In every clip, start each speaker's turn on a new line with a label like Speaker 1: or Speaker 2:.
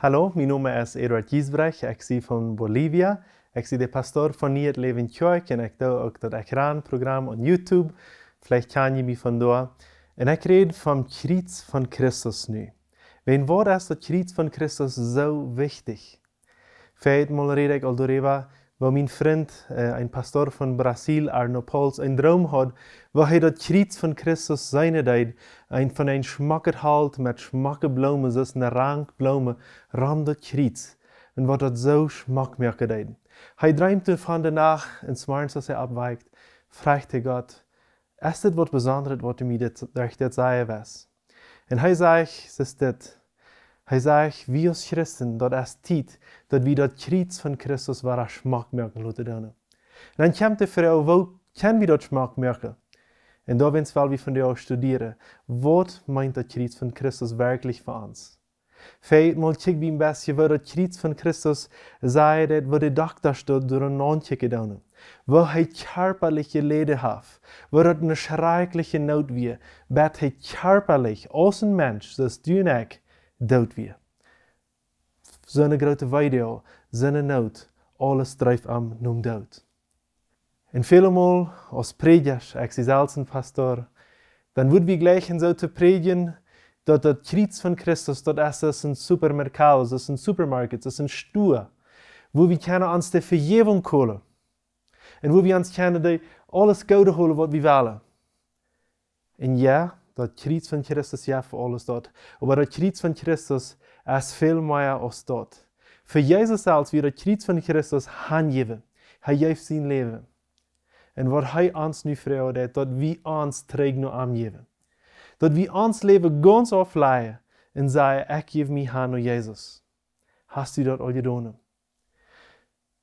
Speaker 1: Hallo, mijn naam is Eduard Giesbrecht, Ik si von Bolivia. Ik si de pastor van Niet Leven Kjörk en ik doe ook dat ek programma program YouTube. Vielleicht kan je mi van doa. En ik red van Kriets van Christus nu. Wen woord is dat Kriets van Christus zo wichtig? Feit red ek al Eva wo mijn vriend, een eh, ein Pastor von Brasil, Arno Pauls, een droom had, wo hij dat kriet von Christus seine deed, ein, von een schmacker Halt mit bloemen zoals een rank Rankblume, ran dat kriet, Und wo dat so schmack merken Hij dreamte van de nacht en s'morgens als hij opwijkt, vraagt hij God, is dit wat bijzonder wat u mij dit, dat dit zei was? En hij zegt, is dit, hij zegt, wie als christen, dat is tijd, dat wie dat kriets van Christus waar merken laten doen. En dan komt de vrouw, wat kennen we dat merken? En daar wens wel wie van jou studeren. Wat meint dat kriets van Christus werkelijk voor ons? mal kijk wie een beetje wat dat kriets van Christus zei, nou. dat wat de dag dat door een naantje gedaan waar hij körperlich leden had, waar het een schrijkelijke nood weer, dat hij körperlich als een mens, zoals du dood weer. Seine grote weideel, seine nood, alles dryf am noem dood. En veelmal als predjas, ex is pastor, dan word wie gleich in so te dat dat kriets van Christus, dat es is een supermerkaus, is in supermarkets, is een stuur, wo wie kennen ans de verjewung kolen. En wo wie ans kennen de alles gouden holen wat wie willen. En ja, dat Griet van Christus ja voor alles doet, Aber dat Griet van Christus is veel meer als dat. Voor Jezus als wie dat Griet van Christus geven. Hij geeft zijn leven. En wat hij ons nu vrijheid, dat wie ons trekt nu aan geven. Dat wie ons leven ganz afleiden en zeggen, ik geef mij aan aan Jezus. Hast u dat al gedaan?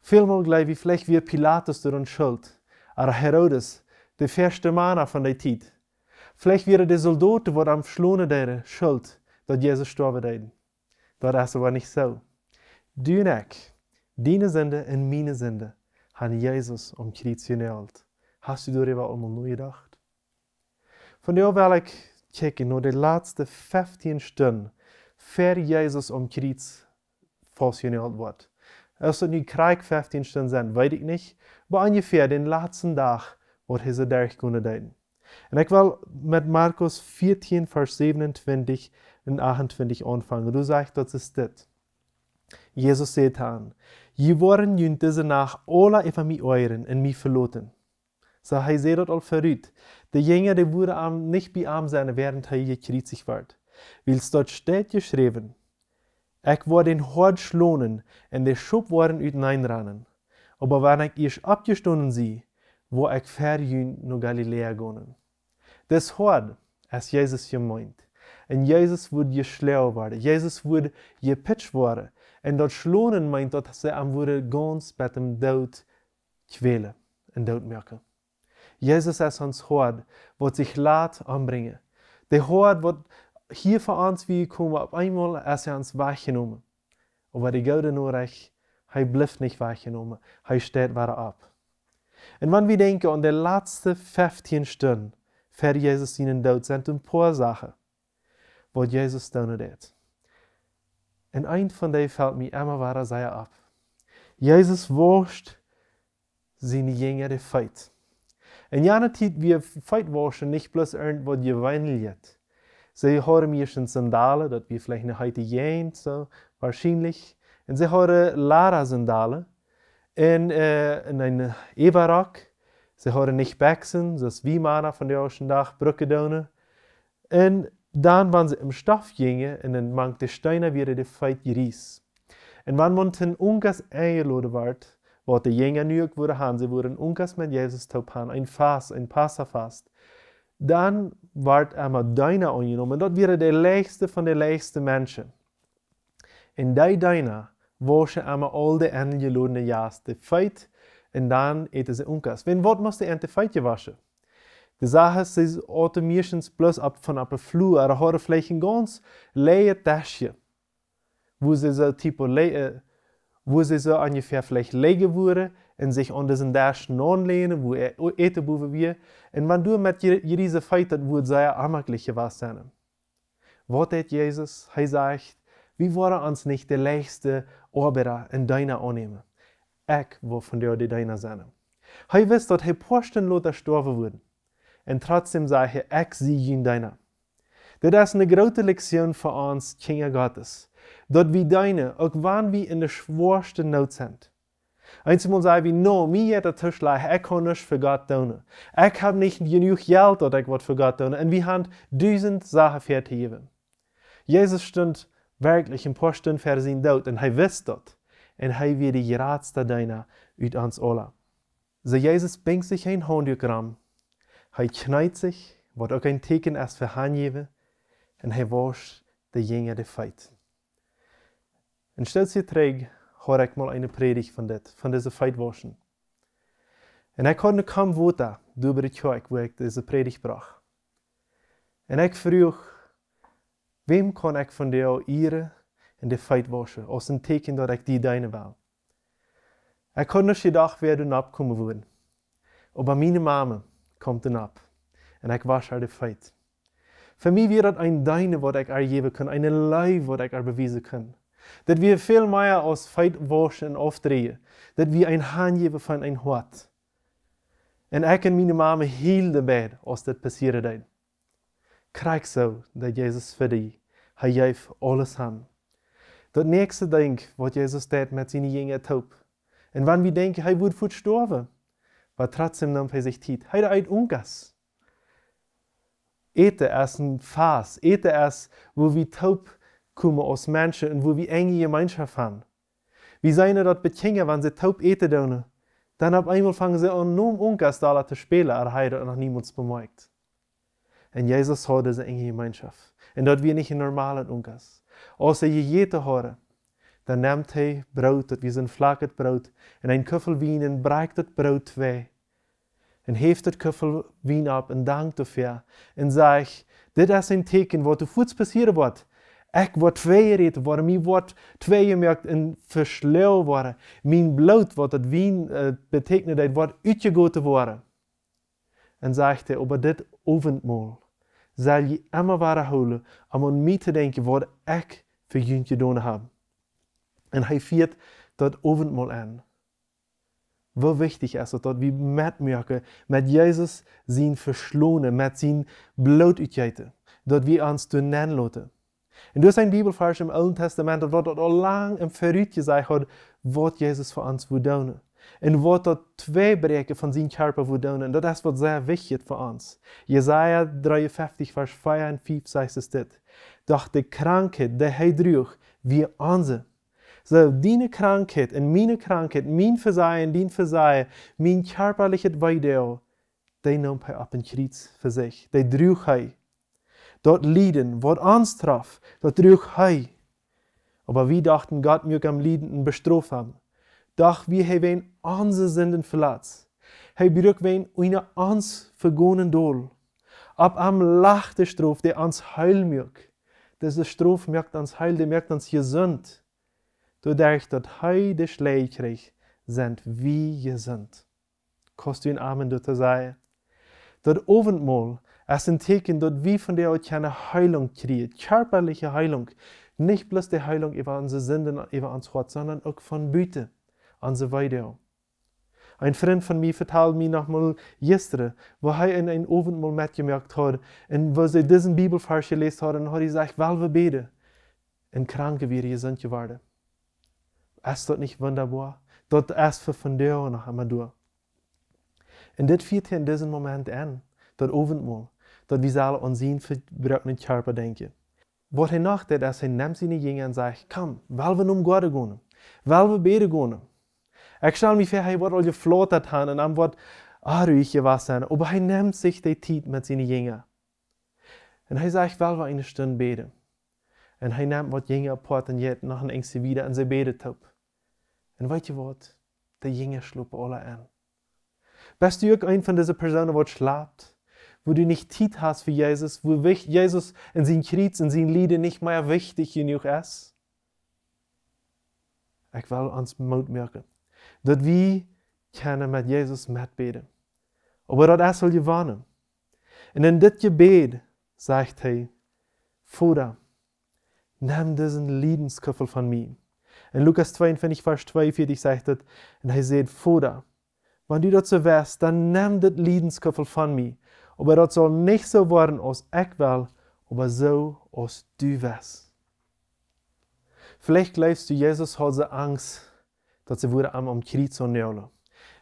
Speaker 1: Veelmaal gelijk wie vielleicht wie Pilatus door een schuld, aan Herodes, de verste man van die tijd. Vielleicht wären die Soldaten, die am Schlone deres Schuld, dass Jesus starb deden. Da det var nicht so. Du og jeg, dine synder og mine synder, har Jesus omkritisjonert. Hast du darüber om noe gedacht? Von For nå ich jeg nur die letzten 15 Stunden, før Jesus um omkritisjonert wird. Also nu krijg 15 Stunden zijn, weet ich nicht, aber ungefähr den letzten Tag wordt hij ze derg kunnen und ich will mit Markus 14, vers 27 und 28 anfangen. Du zegt dat is dit. Jezus zei aan, je worden diese nach alle even mij euren en mij verloten. So, hij zei dat al verruut. De jünger, die wurde am, nicht bei arm sein, während er hij gekritzig Weil es dort steht geschrieben, ich word den Hort schlonen en de schub worden uiteinanderrannen. Aber wenn ich ihr abgestanden sie, wo ich verjün nach Galiläa gonnen. Das har as Jesus meint. Und Jesus wird je schlau worden. Jesus wird je pitch worden. En dat schlonen meint dat ze am worden ganz met hem dood kwelen en dood merken. Jesus is ons hoord, wat sich laat anbringen. Der hoord wat hier vor ons wie kommen, op eenmaal is hij ons weggenomen. Aber die nur recht, hij blijft nicht weggenomen. Hij steht wieder ab. En wenn wir denken an die letzten 15 Stunden, ver Jezus ihnen dort sind und paar zaken wat Jezus toen deed. En een van die valt mij immer waren zij op. Jezus worscht zijn jüngere feit. En ja, tijd wie feit worschen, nicht bloß irgend wat je weinliet. Sie hören mir schon Sandalen, dat wir vielleicht noch heute gehen, so wahrscheinlich. Und sie hören Lara-Sandalen in, äh, in einen Eberrock. Sie horen nicht bexen, zoals wie Mana van de Oceandag, Brücke donen. Und dann, wenn sie im Stoff gingen, in den mank de Steiner weer de feit Jeries. Und wenn man ten Unkas eingeloden werd, wat die Jünger nüg wurde, han sie wurden Unkas mit Jesus taupan, ein Fass, ein Passafast. Dann werd einmal Deiner angenommen, dort wäre der leichtste von de leichtste Menschen. En die Deiner, woschen einmal all de eingelodene die feit, und dann ete sie unkas. Wenn wat måste inte feitje waschen? De zagen ze automations plus op van op een Flur, er horen vlechen ganz leie tasje. Wo ze zo typo leie, wo sie so ungefähr vielleicht lege wurde, und sich an diesen dash non lenen, wo er eten boven weer. En wanneer met je deze feit dat wordt zij amagliche gewas zijn. Wat heeft Jezus? Hij zegt, wie worden ons niet de leichtste Orbiter in deiner aannemen? ek var från det och det dina zäna. Hej visst att hej porsten låter storva vurden. En trotzdem sa hei ek sie jin deiner. Det är ne grote lektion för oss kinga Gottes. Dat wie deine, och wann wie in de schworste nood sind. Einmal sei wie, no, mi jeder Tisch leih, ich ho nisch für Gott tun. Ich hab nicht genug Geld, dass ich wat für Gott tun. Und wir haben tausend Sachen für Jesus stund wirklich im Posten für sein Tod und er wisst dort und hij weer die Ratste deiner uit ons alle. So Jesus bringt sich ein handdoekram. Hij knijdt sich, wird auch ein teken erst voor und en hij was de jünger de feit. Und stelt zich terug, hoor ik mal eine predigt von dit, van deze feitwaschen. En ik had kaum woorden over die kerk waar ik deze predigt bracht. Und ich vroeg, wem kann ich von jou eren in det feit varse, og teken der ek die deine wel. Ek kon nog die dag weer doen opkomen worden. Op aan mijn mama komt een ab En ik was haar de feit. Voor mij weer dat een deine wat ik haar geven kan, een lui wat ik haar bewijzen kan. Dat we veel meer als feit waschen en afdrehen. Dat we een haan geven van een hart. En ik en mijn mama hielden bij als dat passieren deed. Krijg zo dat Jezus voor die, hij geeft alles aan. Das nächste Ding, was Jesus deed met zijn jünger taub. Und wenn wir denken, er würde sterben, maar trotzdem nam hij zich tijd. Hij deed ungas. Ete als een Fass, ete als wo wir taub kommen aus Menschen und wo wir enge Gemeinschaft haben. Wie seien dort betjingen, wenn sie taub eten doen? Dann ab einmal fangen sie an, nur ungas da zu spielen, aber hij dat noch niemand bemerkt. Und Jesus hat diese enge Gemeinschaft. Und dort wir nicht in normalen ungas. Als hij je te horen, dan neemt hij brood, dat wie zijn vlak het brood, en een kuffel wien en breekt het brood twee. En heeft het kuffel wien op en dankt ervoor. En zegt, dit is een teken wat de voets passeren wordt. Ik word tweeërit worden, mijn wordt tweeëmerkt en versleeuw worden. Mijn bloed, wat het wien uh, eh, betekent, dat wordt uitgegoten worden. En zegt hij, over dit avondmaal zal je ämma vara hålla om mij te denken wat ik voor juntje doen heb. En hij viert dat avondmaal aan. Wat wichtig is het dat we metmaken met Jezus zijn verslonen, met zijn bloed uitgeiten, dat we ons doen laten. En door dus zijn in im Oude Testament, dat wordt al lang een veruitje gezegd wat Jezus voor ons wil doen. En wordt dat twee breken van zijn kerper voldoen. En dat is wat zeer wichtig für uns. Jesaja 53, vers 5 en 5 zegt dit. Doch die Krankheit, die hij droeg, wie onze. So, deine Krankheit und meine Krankheit, mein Versagen, dein Versagen, mein körperliches Weideo, die nimmt er ab in Kreuz für sich. Die droeg er. Dort Lieden, wat ons traf, dat droeg er. Aber wir dachten, Gott möge am Lieden bestraft haben. Doch wir haben onze zenden verlaat. Hij berukt wein uina ons vergonen doel. Ab am lacht de stroof die ons heil merkt. Dus stroof merkt ons heil, die merkt ons gezond. Doordat dat hij de schleij krijgt, sind wie gezond. Kost u een amen door te zeggen. Dat ovendmaal ist ein Teken, dat wie von der euch eine Heilung kriegt, körperliche Heilung. Nicht bloß die Heilung über unsere Sünden, über uns Gott, sondern auch von Büte, unsere Weide. Een vriend van mij vertelde mij maar gisteren, waar hij in een Ovenmol metgemaakt had. En waar hij deze Bibelvers gelezen had, en had hij gezegd, wel we beden. En kranken weer gezond geworden. Is dat niet wonderbaar? Dat is voor deur nog einmal door. En dit viert hij in deze moment aan, dat ovenmol, dat we zullen onzien verbruikende körper denken. Wat hij nog deed, is hij neemt zijn jongen en zegt, kom, wel we om um God gaan. Wel we beden gaan. Actually, vi har varit oljeflåtat han, han var arig i vassen, och han nämnde sig det tid med sina jängar. En hij zei, ik wil wel een stund beden. En hij nam wat jängar på att han gett nog en ängse wieder en ze bedet op. En weet je wat? De jängar slopen alle an. Bist du ein von dieser Personen, die schlaft? wo du nicht Zeit hast für Jesus, wo Jesus in seinen Krieg, in seinen Lieden nicht mehr wichtig genug ist. Ich will uns Mut merken dat wie kennen met Jezus met bidden. Aber dat is wil je warnen. En in dit gebed zegt hij, Vader, neem deze lidenskoffer van mij. In Lukas 22, Vers 42 zegt het, en hij zegt, Vader, wanneer dat zo was, dan neem dit lidenskoffer van mij. Aber dat zal niet zo worden als ik wil, aber so als du was. Vielleicht glaubst du, Jesus hat so Angst, dat se wurde am am krizo neona.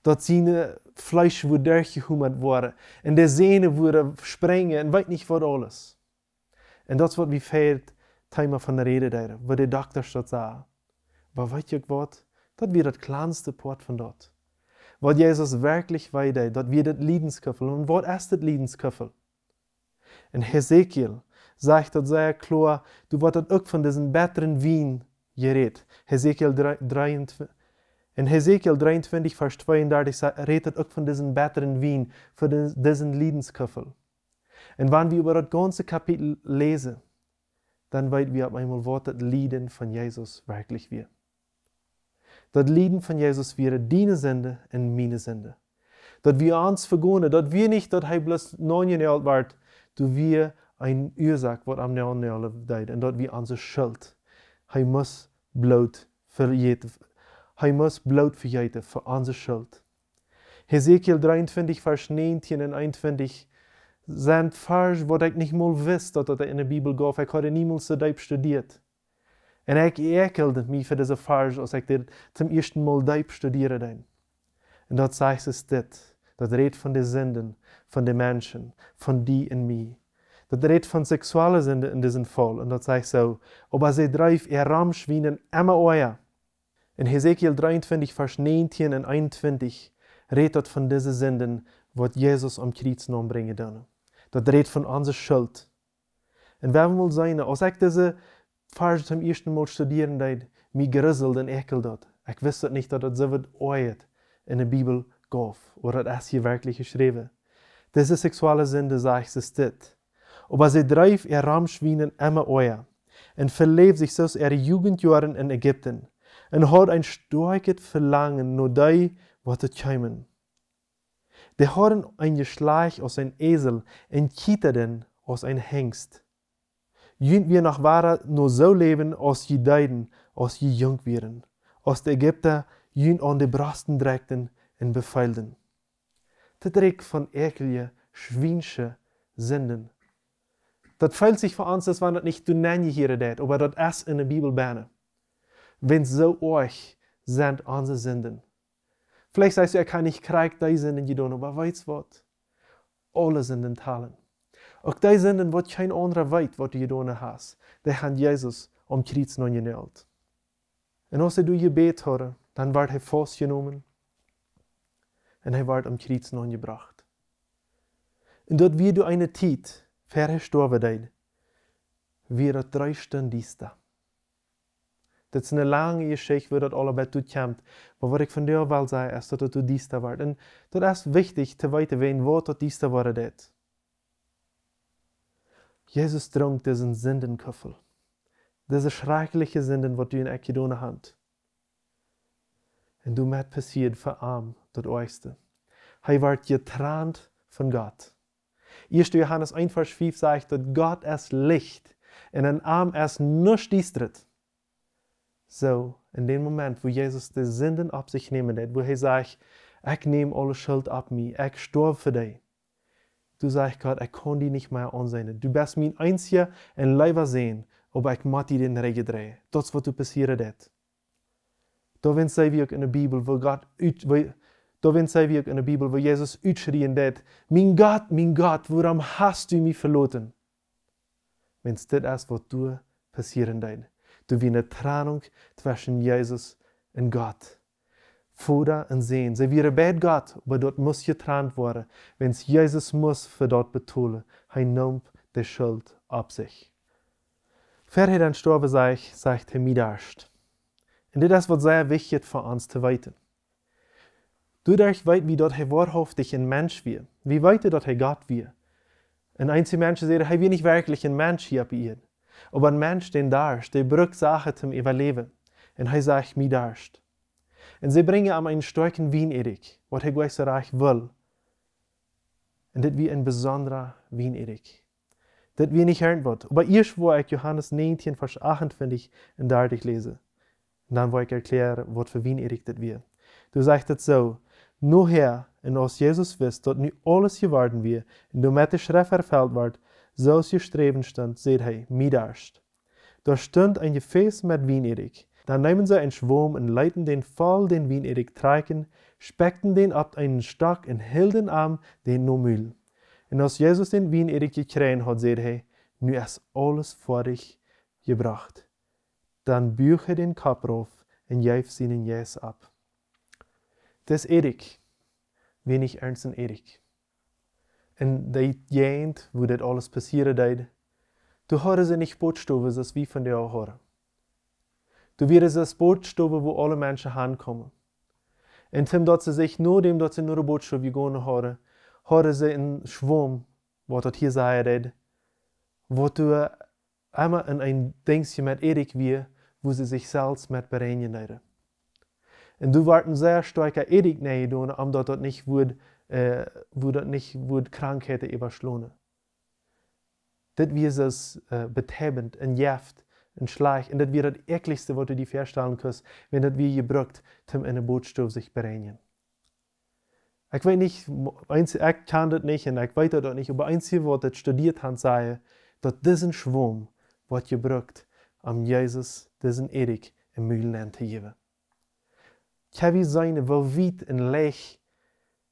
Speaker 1: Dat sine eh, Fleisch wo durchgehummert worden en de Sehne wurde sprengen en weet niet wat alles. En dat wat wie feiert timer van de rede der, wat de dokter dat sah. Maar weet je wat? Dat wir dat kleinste Port von dort. Wat Jesus wirklich weide, dat wir dat Liedensköffel und wat ist dat Liedensköffel? En Hezekiel sagt dat sehr klar, du wat dat ook von diesen besseren Wien gerät. Hezekiel 23, in Hezekiel 23, vers 32 redt auch von diesen deze betere wien, von diesen Liedensköffel. Und wenn wir über das ganze kapitel lesen, dann weit wir auf einmal Wort das Lieden von Jesus wirklich wir. Das Lieden von Jesus wäre deine Sende und meine Sende. Dass wir uns vergonen, dass wir nicht, dass er bloß neun Jahre alt war, du wir ein Ursache, was am neun Jahre alt und dass wir unsere Schuld, er muss Blut verjeten Hij moest bloot vergeten voor onze schuld. Hezekiel 23, vers 19 en 21 zijn vers wat ik niet mal wist dat dat in de Bibel gaf. Ik had niemals so diep studeerd. En ik ekelde me voor deze vers als ik dit zum eerste mal diep studeerde. En dat zegt is dit. Dat redt van de zinden van de mensen, van die en mij. Dat redt van seksuele zinden in deze geval. En dat so. zo. Oba ze drijf er in emmer euer. In Hesekiel 23, Vers 19 und 21 redt von van deze die Jesus am om kriets bringen brengen dan. Dat redt van onze schuld. Und wer will sein, als ich diese vers zum ersten Mal studieren habe, mij gerizeld und ekelt hat. Ich wusste nicht, dass das so zo wat ooit in de Bibel gaf, of dat is hier Diese sexuelle Deze seksuele zinde ist das. Aber sie dreif ihr Rahmschwinen immer euer und verlebt sich so ihre Jugendjahren in Ägypten en har ein starkes Verlangen nach dem, was kommen. Der hat ein Geschleich aus ein Esel, ein Kitterden aus ein Hengst. Jünd wir nach Wara nur so leben, als je deiden, als je jung wären, als die Ägypter jünd an die Brasten drägten und befeilten. Der Dreck von ekelige, schwinsche Sünden. Das feilt sich für uns, dass wir das nicht tun, hier, aber das erst in der Bibel bänen wenn so euch sind unsere Sünden. Vielleicht sagst du, er kann nicht kriegen, die Sünden, die du aber weißt du was? Alle Sünden teilen. Auch die Sünden, die kein anderer weiß, was du getan hast, die hat Jesus am Kreuz noch genäht. Und als er du gebet hörst, dann ward er festgenommen und er wird am Kreuz noch gebracht. Und dort wie du eine Zeit, verher gestorben, wird er drei Stunden dies da. Das ist eine lange Geschichte, wie das alles bei tut Aber was ich von dir will wil zeggen, is dat het tot diester wordt. En dat wichtig zu wissen, wen wat tot diester worden dit. Jesus drank diesen Sündenköffel. Diese schreckliche Sünden, die du in Ekedone hand. Und du met passiert verarm tot oiste. Hij werd getrant von Gott. 1. Johannes 1, Vers 5 sagt, dass Gott es Licht und ein Arm es nicht diestret. So, in dem Moment, wo Jesus de Sünden op sich nehmen hat, wo hij zegt: ich nehme alle Schuld ab mir, ich sterbe für dich. Du sagst Gott, ich kann die nicht mehr ansehen. Du bist mein einziger in Leiber sehen, ob ich mag die den Regen drehen. Das, was du passieren hat. Da wenn wie ook in der Bibel, wo Gott, wo, da wenn sie wie ook in der Bibel, wo Jesus utschrien hat, mein Gott, mein Gott, warum hast du mich verloren? Wenn es das ist, was du passieren dein. Du eine Trennung zwischen Jesus und Gott. Fodra und sehen. Sie vi bed Gott, aber dort muss getrennt werden. wenn es Jesus muss för dort betole, han nimmt die Schuld ab sich. Verher dann storbe sich, sagt er midarst. Und das wird sehr wichtig für uns zu weiten. Dadurch weit wie dort er wahrhaftig ein Mensch wird, wie weit dort er Gott wird. Ein einziger Mensch sagt, er wir nicht wirklich ein Mensch hier bei ihr. Ob ein mens den darst, die brug zum überleben, en hij zegt mi darst. Und sie bringe am einen sterken wien erik, wat hij gwijs reich wil. Und dit wie ein besonderer wien erik. Dit wie niet hern wordt. Aber eerst wo ik Johannes 19 vers 28 en da dich lese. Und dann wo ik erkläre, wat für wien erik dit wie. Du sagst het so, nu her, en als Jesus wist dat nu alles geworden wie, en du met de schrift erfeld wordt, zoals Streben stand, seht hij, middagst. Da stand ein Gefäß mit Wienerik. Da nehmen sie einen Schwurm und leiten den voll den Wienerik treiken, speckten den ab einen Stock und hielten am den nur Müll. Und als Jesus den Wienerik gekrähen hat, seht hij, nu ist alles vor dich gebracht. Dann büche den Kaprof und jäf seinen Jäs ab. Das Erik, wenig ernst und Erik. Eh, eh, in die Gegend, wo das alles passieren deed, du hörst sie nicht Bootstuben, das wie von dir auch hören. Du wirst das Bootstuben, wo alle Menschen hinkommen. Und dem, dass sie sich nur dem, dass sie nur eine Bootstube gehen hören, hören sie in Schwumm, was dort hier sagen redet, wo du einmal in ein Dingschen mit Erik wir, wo sie sich selbst mit bereinigen. Und du warten sehr starker Erik näher um dort nicht wird äh, würde nicht würde Krankheit überschlungen. Das wird es äh, betäubend, ein Jaft, ein Schleich, und das wird das ekligste, was du dir vorstellen kannst, wenn das wir gebrückt, zum der Bootstoff sich bereinigen. Ich weiß nicht, ich kann das nicht und ich weiß das nicht, aber eins hier, was ich studiert habe, sei, dass diesen Schwung wird gebrückt, um Jesus, diesen Erik, im Mühlenland zu geben. Ich habe seine, wo weit und leicht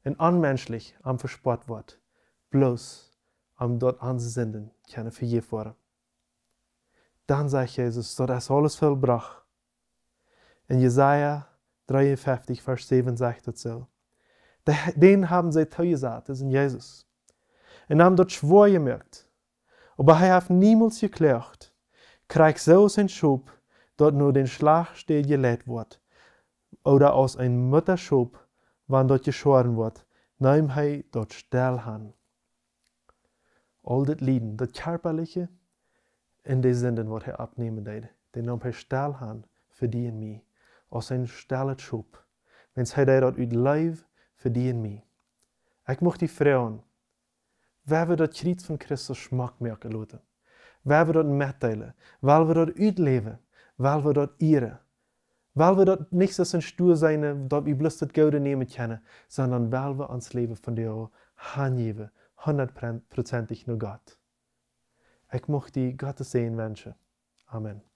Speaker 1: en anmenschlich am Versportwort, bloß am dort anzusenden kan vergeven worden. Dan zei Jezus dat is alles vollbracht. In Jesaja 53, Vers 7 sagt er so. Den haben sie gesagt, das ist Jesus. Und haben dort schwor gemerkt. Aber er hat niemals geklärt. Krieg so seinen Schub, dort nur den Schlag steht gelegt wird. Oder aus einem Mutterschub wann je geschoren wordt, neem hij dort stel han. Al dit Lieden, dat körperliche, in de Sünden wat hij abnehmen deed, den hij stel han für die mij, als zijn stelle schub, wenn's hij dat uit lijf für die mij. Ik mocht die vrouwen, we dat kriet van Christus smaak merken Waar We dat metteilen, Waar we dat uitleven, Waar we dat ieren. Weil wir dort nicht so ein stur sein, eh, dort wir bloß das Gute nehmen können, sondern weil wir uns Leben von dir hingeben, hundertprozentig nur Gott. Ich möchte Gottes Sehen wünschen. Amen.